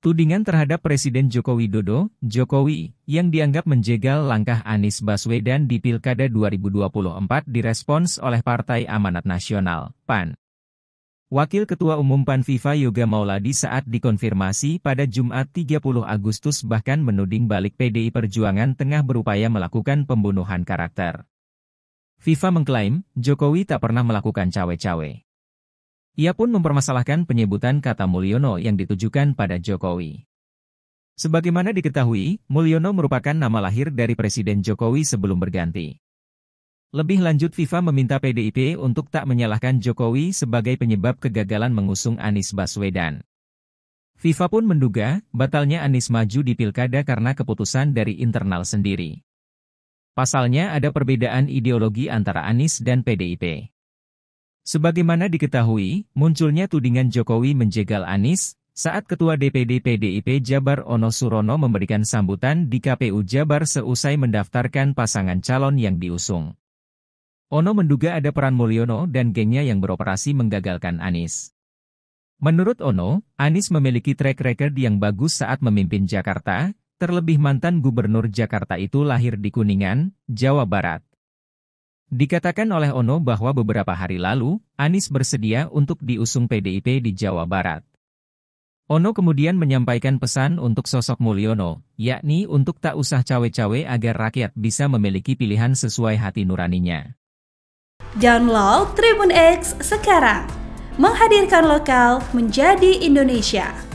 Tudingan terhadap Presiden Joko Widodo, Jokowi, yang dianggap menjegal langkah Anies Baswedan di Pilkada 2024 direspons oleh Partai Amanat Nasional, PAN. Wakil Ketua Umum PAN FIFA Yoga Mauladi saat dikonfirmasi pada Jumat 30 Agustus bahkan menuding balik PDI Perjuangan tengah berupaya melakukan pembunuhan karakter. FIFA mengklaim, Jokowi tak pernah melakukan cawe-cawe. Ia pun mempermasalahkan penyebutan kata Mulyono yang ditujukan pada Jokowi. Sebagaimana diketahui, Mulyono merupakan nama lahir dari Presiden Jokowi sebelum berganti. Lebih lanjut FIFA meminta PDIP untuk tak menyalahkan Jokowi sebagai penyebab kegagalan mengusung Anies Baswedan. FIFA pun menduga batalnya Anies maju di pilkada karena keputusan dari internal sendiri. Pasalnya ada perbedaan ideologi antara Anies dan PDIP. Sebagaimana diketahui, munculnya tudingan Jokowi menjegal Anies saat Ketua DPD PDIP Jabar Ono Surono memberikan sambutan di KPU Jabar seusai mendaftarkan pasangan calon yang diusung. Ono menduga ada peran Mulyono dan gengnya yang beroperasi menggagalkan Anies. Menurut Ono, Anies memiliki track record yang bagus saat memimpin Jakarta, terlebih mantan gubernur Jakarta itu lahir di Kuningan, Jawa Barat. Dikatakan oleh Ono bahwa beberapa hari lalu, Anies bersedia untuk diusung PDIP di Jawa Barat. Ono kemudian menyampaikan pesan untuk sosok Mulyono, yakni untuk tak usah cawe-cawe agar rakyat bisa memiliki pilihan sesuai hati nuraninya. Download Tribun X sekarang, menghadirkan lokal menjadi Indonesia.